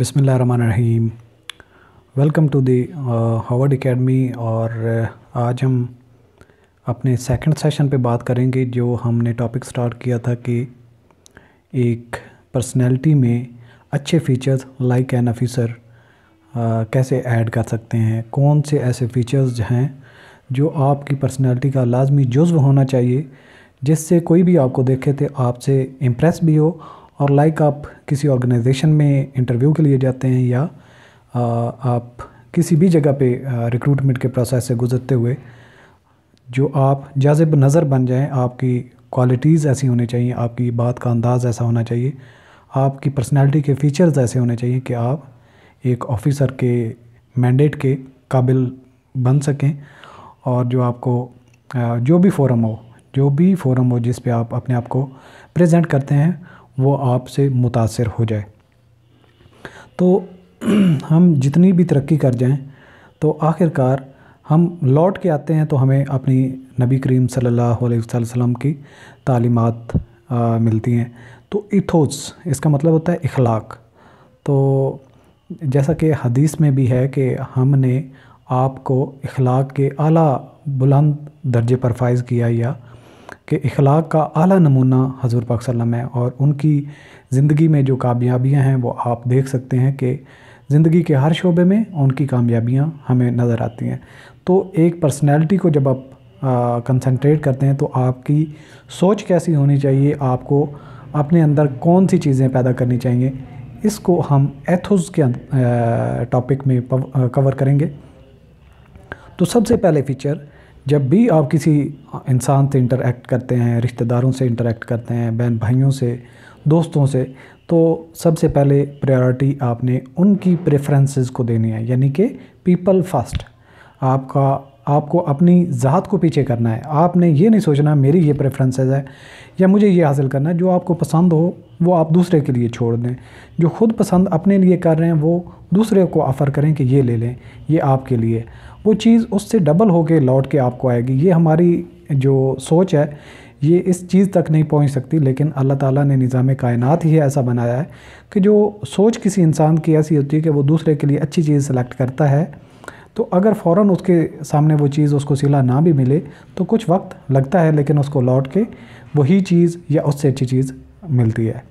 Rahim welcome to the Howard academy और uh, आज हम अपने सेकंड सेशन पे बात करेंगे जो हमने टॉपिक स्टार्ट किया था कि एक पर्सनैलिटी में अच्छे फीचर्स लाइक एन ऑफिसर कैसे ऐड कर सकते हैं कौन से ऐसे फीचर्स हैं जो आपकी पर्सनैलिटी का लाजमी जुज्व होना चाहिए जिससे कोई भी आपको देखे तो आपसे इम्प्रेस भी हो और लाइक आप किसी ऑर्गेनाइजेशन में इंटरव्यू के लिए जाते हैं या आ, आप किसी भी जगह पे रिक्रूटमेंट के प्रोसेस से गुजरते हुए जो आप जाजिब नज़र बन जाएं आपकी क्वालिटीज़ ऐसी होनी चाहिए आपकी बात का अंदाज़ ऐसा होना चाहिए आपकी पर्सनालिटी के फ़ीचर्स ऐसे होने चाहिए कि आप एक ऑफ़िसर के मैंडेट के काबिल बन सकें और जो आपको जो भी फोरम हो जो भी फोरम हो जिस पे आप अपने आप को प्रेजेंट करते हैं वो आपसे मुतासर हो जाए तो हम जितनी भी तरक्की कर जाएं तो आखिरकार हम लौट के आते हैं तो हमें अपनी नबी करीम सल्लल्लाहु अलैहि वसल्लम की तालीमात मिलती हैं तो इथोस इसका मतलब होता है इखलाक तो जैसा कि हदीस में भी है कि हमने आपको इखलाक के आला बुलंद दर्जे पर फाइज़ किया या कि अखलाक का अली नमूना हजूर पाक सल्लम है और उनकी ज़िंदगी में जो कामयाबियाँ हैं वो आप देख सकते हैं कि ज़िंदगी के हर शोबे में उनकी कामयाबियाँ हमें नज़र आती हैं तो एक पर्सनैलिटी को जब आप कंसनट्रेट करते हैं तो आपकी सोच कैसी होनी चाहिए आपको अपने अंदर कौन सी चीज़ें पैदा करनी चाहिए इसको हम एथोस के टॉपिक में कवर करेंगे तो सबसे पहले फीचर जब भी आप किसी इंसान से इंटरेक्ट करते हैं रिश्तेदारों से इंटरेक्ट करते हैं बहन भाइयों से दोस्तों से तो सबसे पहले प्रायोरिटी आपने उनकी प्रेफरेंसेस को देनी है यानी कि पीपल फर्स्ट आपका आपको अपनी ज़ात को पीछे करना है आपने ये नहीं सोचना मेरी ये प्रेफरेंसेस है या मुझे ये हासिल करना है जो आपको पसंद हो वो आप दूसरे के लिए छोड़ दें जो खुद पसंद अपने लिए कर रहे हैं वो दूसरे को ऑफ़र करें कि ये ले लें ये आपके लिए वो चीज़ उससे डबल होके लौट के आपको आएगी ये हमारी जो सोच है ये इस चीज़ तक नहीं पहुंच सकती लेकिन अल्लाह ताला ने निज़ाम कायनात ही ऐसा बनाया है कि जो सोच किसी इंसान की ऐसी होती है कि वो दूसरे के लिए अच्छी चीज़ सेलेक्ट करता है तो अगर फ़ौर उसके सामने वो चीज़ उसको सिला ना भी मिले तो कुछ वक्त लगता है लेकिन उसको लौट के वही चीज़ या उससे अच्छी चीज़ मिलती है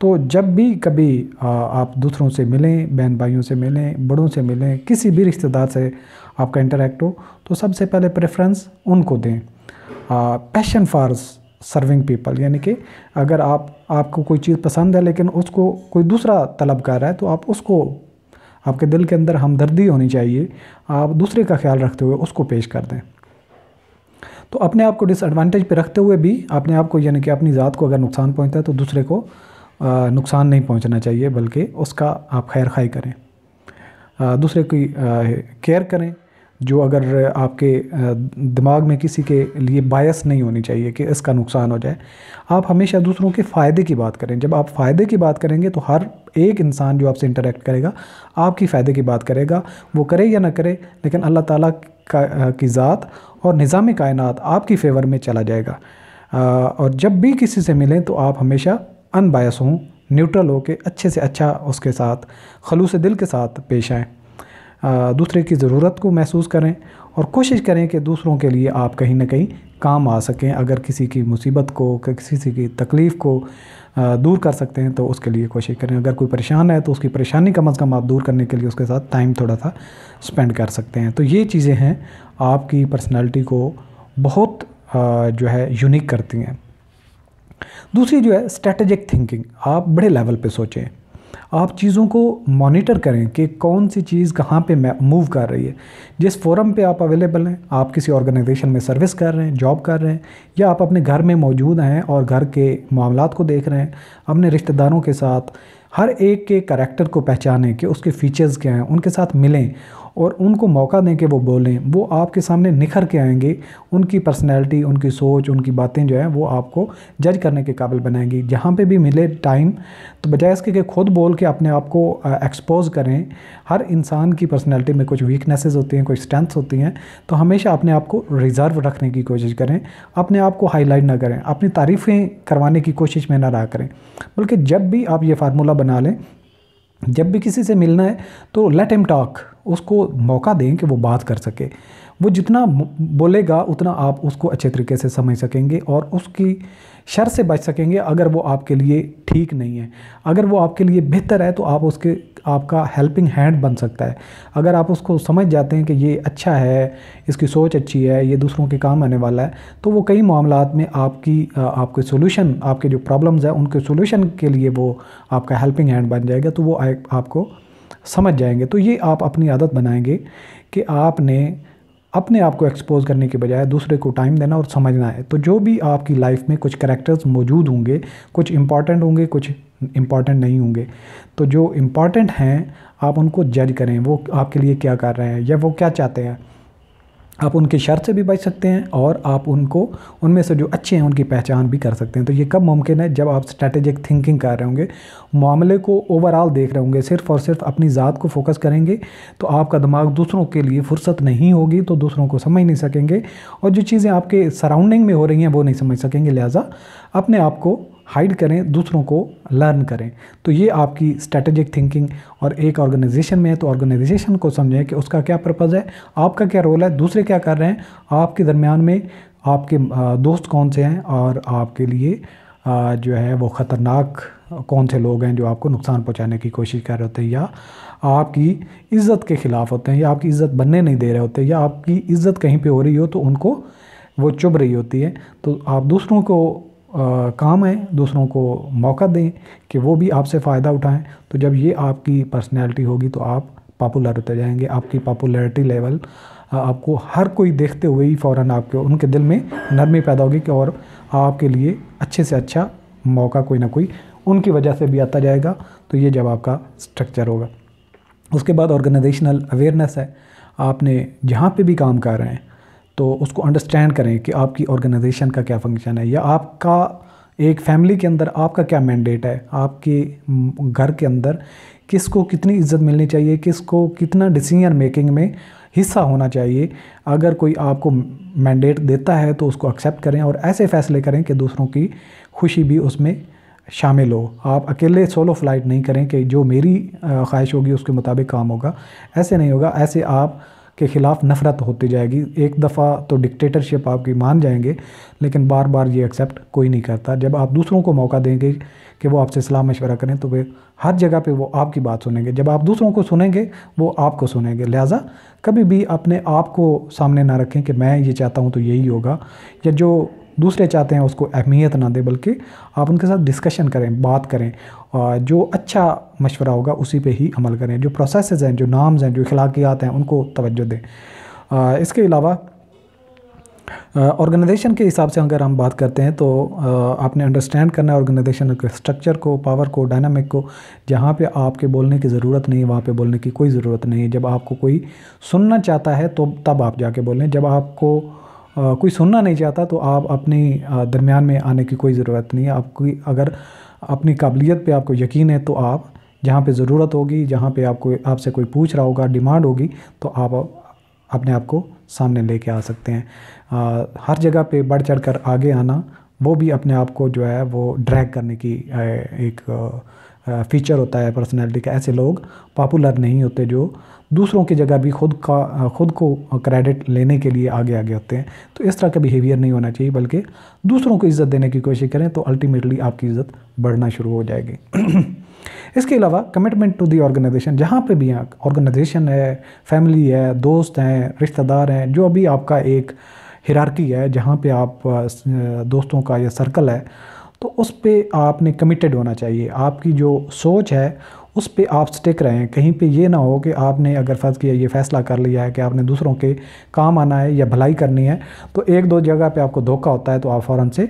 तो जब भी कभी आप दूसरों से मिलें बहन भाइयों से मिलें बड़ों से मिलें किसी भी रिश्तेदार से आपका इंटरेक्ट हो तो सबसे पहले प्रेफरेंस उनको दें पैशन फॉर सर्विंग पीपल यानी कि अगर आप आपको कोई चीज़ पसंद है लेकिन उसको कोई दूसरा तलब कर रहा है तो आप उसको आपके दिल के अंदर हमदर्दी होनी चाहिए आप दूसरे का ख्याल रखते हुए उसको पेश कर दें तो अपने आप को डिसएडवांटेज पे रखते हुए भी अपने आप को यानी कि अपनी ज़ात को अगर नुकसान पहुँचता है तो दूसरे को नुकसान नहीं पहुँचना चाहिए बल्कि उसका आप खैर खाई करें दूसरे की केयर करें जो अगर आपके दिमाग में किसी के लिए बायस नहीं होनी चाहिए कि इसका नुकसान हो जाए आप हमेशा दूसरों के फ़ायदे की बात करें जब आप फ़ायदे की बात करेंगे तो हर एक इंसान जो आपसे इंटरेक्ट करेगा आपकी फ़ायदे की बात करेगा वो करे या ना करे लेकिन अल्लाह ताला का की ज़ात और निज़ाम कायनात आपकी फ़ेवर में चला जाएगा और जब भी किसी से मिलें तो आप हमेशा अनबायस हों न्यूट्रल हो के अच्छे से अच्छा उसके साथ खलूस दिल के साथ पेश आएँ दूसरे की ज़रूरत को महसूस करें और कोशिश करें कि दूसरों के लिए आप कहीं ना कहीं काम आ सकें अगर किसी की मुसीबत को किसी की तकलीफ़ को दूर कर सकते हैं तो उसके लिए कोशिश करें अगर कोई परेशान है तो उसकी परेशानी कम अज़ कम आप दूर करने के लिए उसके साथ टाइम थोड़ा सा स्पेंड कर सकते हैं तो ये चीज़ें हैं आपकी पर्सनैलिटी को बहुत जो है यूनिक करती हैं दूसरी जो है स्ट्रेटजिक थिंकिंग आप बड़े लेवल पे सोचें आप चीज़ों को मॉनिटर करें कि कौन सी चीज़ कहाँ पे मूव कर रही है जिस फोरम पे आप अवेलेबल हैं आप किसी ऑर्गेनाइजेशन में सर्विस कर रहे हैं जॉब कर रहे हैं या आप अपने घर में मौजूद हैं और घर के मामला को देख रहे हैं अपने रिश्तेदारों के साथ हर एक के करेक्टर को पहचानें कि उसके फ़ीचर्स क्या हैं उनके साथ मिलें और उनको मौका दें कि वो बोलें वो आपके सामने निखर के आएंगे उनकी पर्सनैलिटी उनकी सोच उनकी बातें जो हैं वो आपको जज करने के काबिल बनाएंगी जहाँ पर भी मिले टाइम तो बजाय इसके कि खुद बोल के अपने आप को एक्सपोज करें हर इंसान की पर्सनैलिटी में कुछ वीकनेसेज होती हैं कुछ स्ट्रेंथ्स होती हैं तो हमेशा अपने आप को रिज़र्व रखने की कोशिश करें अपने आप को हाईलाइट ना करें अपनी तारीफ़ें करवाने की कोशिश में ना रहा करें बल्कि जब भी आप ये फार्मूला बना लें जब भी किसी से मिलना है तो लेट एम टॉक उसको मौका दें कि वो बात कर सके वो जितना बोलेगा उतना आप उसको अच्छे तरीके से समझ सकेंगे और उसकी शर से बच सकेंगे अगर वो आपके लिए ठीक नहीं है अगर वो आपके लिए बेहतर है तो आप उसके आपका हेल्पिंग हैंड बन सकता है अगर आप उसको समझ जाते हैं कि ये अच्छा है इसकी सोच अच्छी है ये दूसरों के काम आने वाला है तो वो कई मामला में आपकी आपके सोल्यूशन आपके जो प्रॉब्लम्स हैं उनके सोल्यूशन के लिए वो आपका हेल्पिंग हैंड बन जाएगा तो वो आपको समझ जाएंगे तो ये आप अपनी आदत बनाएंगे कि आपने अपने आप को एक्सपोज करने के बजाय दूसरे को टाइम देना और समझना है तो जो भी आपकी लाइफ में कुछ करेक्टर्स मौजूद होंगे कुछ इम्पॉर्टेंट होंगे कुछ इम्पॉर्टेंट नहीं होंगे तो जो इम्पॉर्टेंट हैं आप उनको जज करें वो आपके लिए क्या कर रहे हैं या वो क्या चाहते हैं आप उनके शर्त से भी बच सकते हैं और आप उनको उनमें से जो अच्छे हैं उनकी पहचान भी कर सकते हैं तो ये कब मुमकिन है जब आप स्ट्रैटेजिक थिंकिंग कर रहे होंगे मामले को ओवरऑल देख रहे होंगे सिर्फ और सिर्फ अपनी ज़ात को फोकस करेंगे तो आपका दिमाग दूसरों के लिए फुर्सत नहीं होगी तो दूसरों को समझ नहीं सकेंगे और जो चीज़ें आपके सराउंडिंग में हो रही हैं वो नहीं समझ सकेंगे लिहाजा अपने आप को हाइड करें दूसरों को लर्न करें तो ये आपकी स्ट्रेटेजिक थिंकिंग और एक ऑर्गेनाइजेशन में है तो ऑर्गेनाइजेशन को समझें कि उसका क्या पर्पज़ है आपका क्या रोल है दूसरे क्या कर रहे हैं आपके दरमियान में आपके दोस्त कौन से हैं और आपके लिए जो है वो ख़तरनाक कौन से लोग हैं जो आपको नुकसान पहुंचाने की कोशिश कर रहे होते हैं या आपकी इज़्ज़त के ख़िलाफ़ होते हैं या आपकी इज़्ज़त बनने नहीं दे रहे होते या आपकी इज़्ज़त कहीं पे हो रही हो तो उनको वो चुभ रही होती है तो आप दूसरों को काम है दूसरों को मौका दें कि वो भी आपसे फ़ायदा उठाएं तो जब ये आपकी पर्सनैलिटी होगी तो आप पॉपुलर होते जाएंगे आपकी पॉपुलैरिटी लेवल आपको हर कोई देखते हुए ही फ़ौर आपके उनके दिल में नरमी पैदा होगी कि और आपके लिए अच्छे से अच्छा मौका कोई ना कोई उनकी वजह से भी आता जाएगा तो ये जब आपका स्ट्रक्चर होगा उसके बाद ऑर्गेनाइजेशनल अवेयरनेस है आपने जहाँ पे भी काम कर रहे हैं तो उसको अंडरस्टैंड करें कि आपकी ऑर्गेनाइजेशन का क्या फंक्शन है या आपका एक फैमिली के अंदर आपका क्या मैंडेट है आपके घर के अंदर किसको कितनी इज्जत मिलनी चाहिए किसको कितना डिसीजन मेकिंग में हिस्सा होना चाहिए अगर कोई आपको मैंडेट देता है तो उसको एक्सेप्ट करें और ऐसे फैसले करें कि दूसरों की खुशी भी उसमें शामिल हो आप अकेले सोलो फ्लाइट नहीं करें कि जो मेरी ख्वाहिश होगी उसके मुताबिक काम होगा ऐसे नहीं होगा ऐसे आप के ख़िलाफ़ नफ़रत होती जाएगी एक दफ़ा तो डिक्टेटरशिप आपकी मान जाएंगे लेकिन बार बार ये एक्सेप्ट कोई नहीं करता जब आप दूसरों को मौका देंगे कि वो आपसे सलाह मशवरा करें तो वे हर जगह पे वो आपकी बात सुनेंगे जब आप दूसरों को सुनेंगे वो आपको सुनेंगे लिहाजा कभी भी अपने आप को सामने ना रखें कि मैं ये चाहता हूँ तो यही होगा या जो दूसरे चाहते हैं उसको अहमियत ना दें बल्कि आप उनके साथ डिस्कशन करें बात करें और जो अच्छा मशवरा होगा उसी पे ही अमल करें जो प्रोसेस हैं जो नाम्स हैं जो अखलाकियात हैं उनको तोज्जो दें इसके अलावा ऑर्गेनाइजेशन के हिसाब से अगर हम बात करते हैं तो आपने अंडरस्टैंड करना है ऑर्गेनाइजेशन के स्ट्रक्चर को पावर को डायनामिक को जहाँ पे आपके बोलने की ज़रूरत नहीं है वहाँ पे बोलने की कोई ज़रूरत नहीं है जब आपको कोई सुनना चाहता है तो तब आप जाके बोलें जब आपको कोई सुनना नहीं चाहता तो आप अपने दरमियान में आने की कोई ज़रूरत नहीं है आपकी अगर अपनी काबिलियत पे आपको यकीन है तो आप जहाँ पे ज़रूरत होगी जहाँ पे आपको आपसे कोई पूछ रहा होगा डिमांड होगी तो आप अपने आप को सामने लेके आ सकते हैं आ, हर जगह पे बढ़ चढ़ कर आगे आना वो भी अपने आप को जो है वो ड्रैग करने की एक फीचर होता है पर्सनैलिटी का ऐसे लोग पॉपुलर नहीं होते जो दूसरों की जगह भी खुद का खुद को क्रेडिट लेने के लिए आगे आगे होते हैं तो इस तरह का बिहेवियर नहीं होना चाहिए बल्कि दूसरों को इज़्ज़त देने की कोशिश करें तो अल्टीमेटली आपकी इज़्ज़त बढ़ना शुरू हो जाएगी इसके अलावा कमिटमेंट टू दी ऑर्गेनाइजेशन जहाँ पे भी हैं ऑर्गेनाइजेशन है फैमिली है दोस्त हैं रिश्तेदार हैं जो अभी आपका एक हिरारकी है जहाँ पे आप दोस्तों का या सर्कल है तो उस पर आपने कमिटेड होना चाहिए आपकी जो सोच है उस पर आप स्टिक रहें कहीं पे ये ना हो कि आपने अगर फ़र्ज़ किया ये फ़ैसला कर लिया है कि आपने दूसरों के काम आना है या भलाई करनी है तो एक दो जगह पे आपको धोखा होता है तो आप फ़ौरन से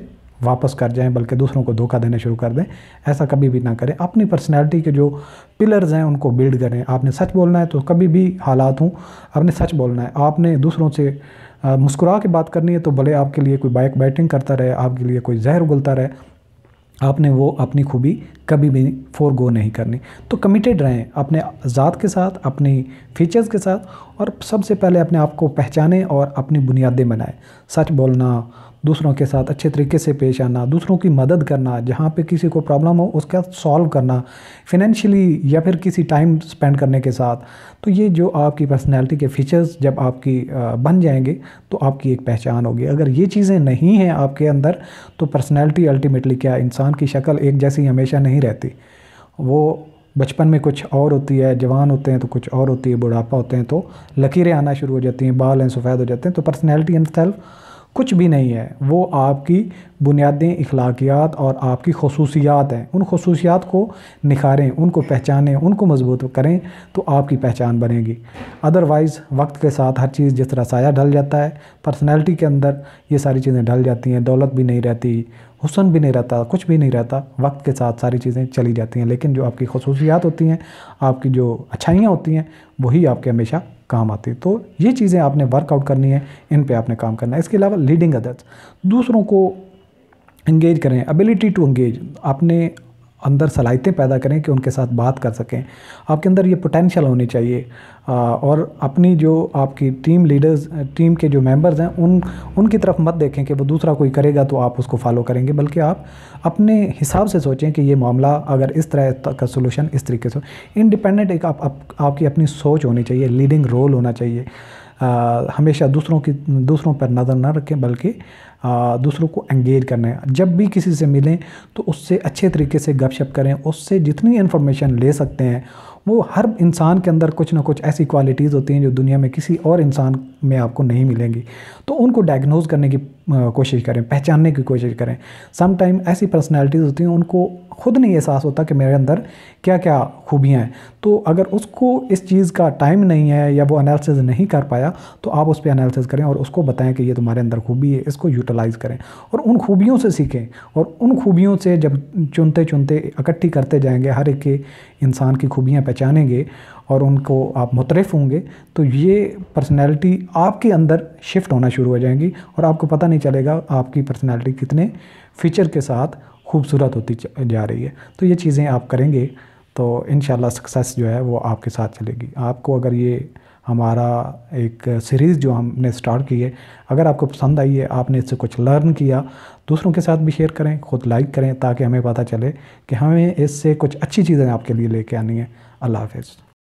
वापस कर जाएं बल्कि दूसरों को धोखा देना शुरू कर दें ऐसा कभी भी ना करें अपनी पर्सनैलिटी के जो पिलर्स हैं उनको बिल्ड करें आपने सच बोलना है तो कभी भी हालात हों आपने सच बोलना है आपने दूसरों से मुस्कुरा के बात करनी है तो भले आपके लिए कोई बाइक बैटिंग करता रहे आपके लिए कोई जहर उगलता रहे आपने वो अपनी खूबी कभी भी फोर गो नहीं करनी तो कमिटेड रहें अपने ज़ात के साथ अपनी फीचर्स के साथ और सबसे पहले अपने आप को पहचानें और अपनी बुनियादें बनाएं सच बोलना दूसरों के साथ अच्छे तरीके से पेश आना दूसरों की मदद करना जहाँ पे किसी को प्रॉब्लम हो उसका सॉल्व करना फिनेंशियली या फिर किसी टाइम स्पेंड करने के साथ तो ये जो आपकी पर्सनैलिटी के फीचर्स जब आपकी बन जाएंगे तो आपकी एक पहचान होगी अगर ये चीज़ें नहीं हैं आपके अंदर तो पर्सनैलिटी अल्टीमेटली क्या इंसान की शक्ल एक जैसी हमेशा नहीं रहती वो बचपन में कुछ और होती है जवान होते हैं तो कुछ और होती है बुढ़ापा होते हैं तो लकीरें आना शुरू हो जाती हैं बाल हैं सफ़ेद हो जाते हैं तो पर्सनैलिटी इन सेल्फ कुछ भी नहीं है वो आपकी बुनियादें अखलाकियात और आपकी खसूसियात हैं उन खसूसियात को निखारें उनको पहचानें उनको मजबूत करें तो आपकी पहचान बनेगी अदरवाइज़ वक्त के साथ हर चीज़ जिस तरह साया ढल जाता है पर्सनैलिटी के अंदर ये सारी चीज़ें ढल जाती हैं दौलत भी नहीं रहती हुसन भी नहीं रहता कुछ भी नहीं रहता वक्त के साथ सारी चीज़ें चली जाती हैं लेकिन जो आपकी खसूसियात होती हैं आपकी जो अच्छाइयाँ होती हैं वही आपके हमेशा काम आती है तो ये चीज़ें आपने वर्कआउट करनी है इन पर आपने काम करना है इसके अलावा लीडिंग अदर्स दूसरों को इंगेज करें एबिलिटी टू इंगेज आपने अंदर सलाहितें पैदा करें कि उनके साथ बात कर सकें आपके अंदर ये पोटेंशियल होनी चाहिए और अपनी जो आपकी टीम लीडर्स टीम के जो मेंबर्स हैं उन उनकी तरफ मत देखें कि वो दूसरा कोई करेगा तो आप उसको फॉलो करेंगे बल्कि आप अपने हिसाब से सोचें कि ये मामला अगर इस तरह का सोलूशन इस तरीके से इंडिपेंडेंट एक आप, आप, आपकी अपनी सोच होनी चाहिए लीडिंग रोल होना चाहिए आ, हमेशा दूसरों की दूसरों पर नज़र न रखें बल्कि दूसरों को एंगेज करना है जब भी किसी से मिलें तो उससे अच्छे तरीके से गपशप करें उससे जितनी इन्फॉर्मेशन ले सकते हैं वो हर इंसान के अंदर कुछ ना कुछ ऐसी क्वालिटीज़ होती हैं जो दुनिया में किसी और इंसान में आपको नहीं मिलेंगी तो उनको डायग्नोज करने की कोशिश करें पहचानने की कोशिश करें समाइम ऐसी पर्सनैलिटीज़ होती हैं उनको खुद नहीं एहसास होता कि मेरे अंदर क्या क्या खूबियाँ हैं तो अगर उसको इस चीज़ का टाइम नहीं है या वो एनालिसिस नहीं कर पाया तो आप उस पर एनालिसिस करें और उसको बताएं कि ये तुम्हारे अंदर खूबी है इसको यूट कैपिटलाइज़ करें और उन खूबियों से सीखें और उन खूबियों से जब चुनते चुनते इकट्ठी करते जाएंगे हर एक के इंसान की खूबियाँ पहचानेंगे और उनको आप मुतरफ होंगे तो ये पर्सनैलिटी आपके अंदर शिफ्ट होना शुरू हो जाएंगी और आपको पता नहीं चलेगा आपकी पर्सनैलिटी कितने फीचर के साथ खूबसूरत होती जा रही है तो ये चीज़ें आप करेंगे तो इन सक्सेस जो है वो आपके साथ चलेगी आपको अगर ये हमारा एक सीरीज़ जो हमने स्टार्ट की है अगर आपको पसंद आई है आपने इससे कुछ लर्न किया दूसरों के साथ भी शेयर करें खुद लाइक करें ताकि हमें पता चले कि हमें इससे कुछ अच्छी चीज़ें आपके लिए लेके आनी है अल्लाह हाफिज़